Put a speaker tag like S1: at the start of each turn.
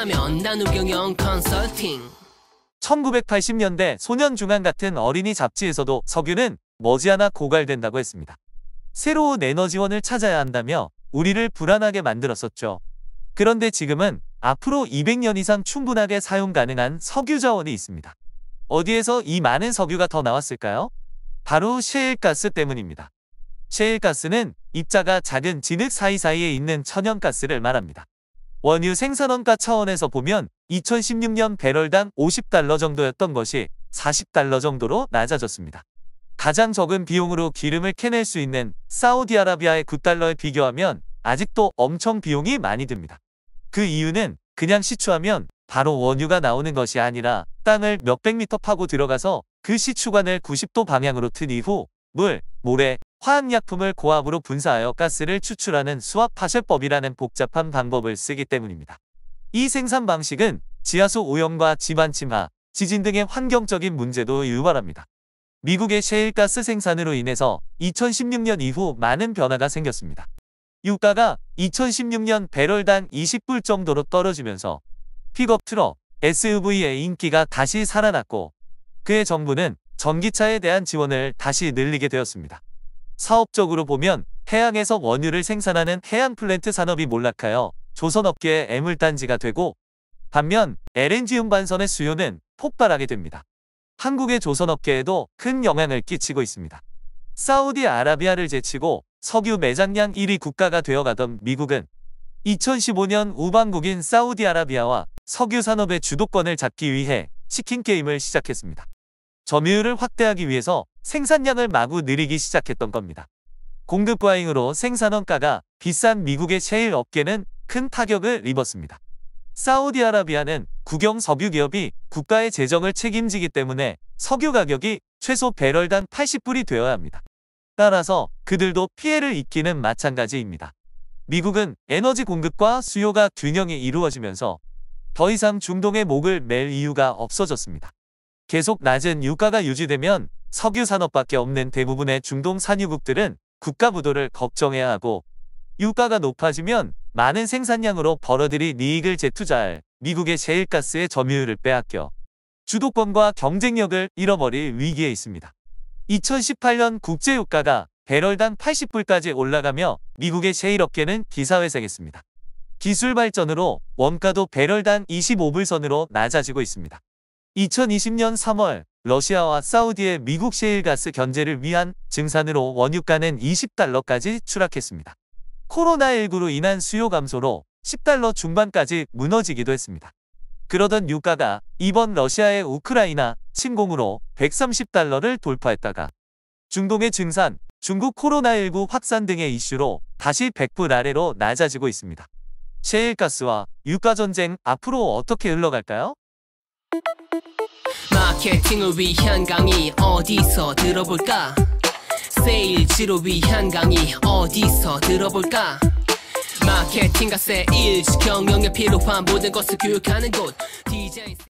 S1: 하면 나우경영 컨설팅 1980년대 소년중앙 같은 어린이 잡지에서도 석유는 머지않아 고갈된다고 했습니다. 새로운 에너지원을 찾아야 한다며 우리를 불안하게 만들었었죠. 그런데 지금은 앞으로 200년 이상 충분하게 사용 가능한 석유 자원이 있습니다. 어디에서 이 많은 석유가 더 나왔을까요? 바로 셰일가스 때문입니다. 셰일가스는 입자가 작은 진흙 사이사이에 있는 천연가스를 말합니다. 원유 생산원가 차원에서 보면 2016년 배럴당 50달러 정도였던 것이 40달러 정도로 낮아졌습니다. 가장 적은 비용으로 기름을 캐낼 수 있는 사우디아라비아의 9달러에 비교하면 아직도 엄청 비용이 많이 듭니다. 그 이유는 그냥 시추하면 바로 원유가 나오는 것이 아니라 땅을 몇백 미터 파고 들어가서 그 시추관을 90도 방향으로 튼 이후 물, 모래, 화학약품을 고압으로 분사하여 가스를 추출하는 수압파쇄법이라는 복잡한 방법을 쓰기 때문입니다. 이 생산 방식은 지하수 오염과 집안 침하, 지진 등의 환경적인 문제도 유발합니다. 미국의 셰일가스 생산으로 인해서 2016년 이후 많은 변화가 생겼습니다. 유가가 2016년 배럴당 20불 정도로 떨어지면서 픽업 트럭, SUV의 인기가 다시 살아났고 그의 정부는 전기차에 대한 지원을 다시 늘리게 되었습니다. 사업적으로 보면 해양에서 원유를 생산하는 해양 플랜트 산업이 몰락하여 조선업계의 애물단지가 되고 반면 LNG 운반선의 수요는 폭발하게 됩니다. 한국의 조선업계에도 큰 영향을 끼치고 있습니다. 사우디아라비아를 제치고 석유 매장량 1위 국가가 되어가던 미국은 2015년 우방국인 사우디아라비아와 석유산업의 주도권을 잡기 위해 치킨게임을 시작했습니다. 점유율을 확대하기 위해서 생산량을 마구 늘리기 시작했던 겁니다. 공급 과잉으로 생산원가가 비싼 미국의 셰일 업계는 큰 타격을 입었습니다. 사우디아라비아는 국영 석유 기업이 국가의 재정을 책임지기 때문에 석유 가격이 최소 배럴당 80불이 되어야 합니다. 따라서 그들도 피해를 입기는 마찬가지입니다. 미국은 에너지 공급과 수요가 균형이 이루어지면서 더 이상 중동의 목을 맬 이유가 없어졌습니다. 계속 낮은 유가가 유지되면 석유 산업밖에 없는 대부분의 중동 산유국들은 국가 부도를 걱정해야 하고 유가가 높아지면 많은 생산량으로 벌어들이 이익을 재투자할 미국의 셰일가스의 점유율을 빼앗겨 주도권과 경쟁력을 잃어버릴 위기에 있습니다. 2018년 국제유가가 배럴당 80불까지 올라가며 미국의 셰일업계는 기사회생했습니다. 기술 발전으로 원가도 배럴당 25불 선으로 낮아지고 있습니다. 2020년 3월 러시아와 사우디의 미국 셰일가스 견제를 위한 증산으로 원유가는 20달러까지 추락했습니다. 코로나19로 인한 수요 감소로 10달러 중반까지 무너지기도 했습니다. 그러던 유가가 이번 러시아의 우크라이나 침공으로 130달러를 돌파했다가 중동의 증산, 중국 코로나19 확산 등의 이슈로 다시 100불 아래로 낮아지고 있습니다. 셰일가스와 유가 전쟁 앞으로 어떻게 흘러갈까요? 마케팅을 위한 강의 어디서 들어볼까 세일즈로 위한 강의 어디서 들어볼까 마케팅과 세일즈 경영에 필요한 모든 것을 교육하는 곳 DJ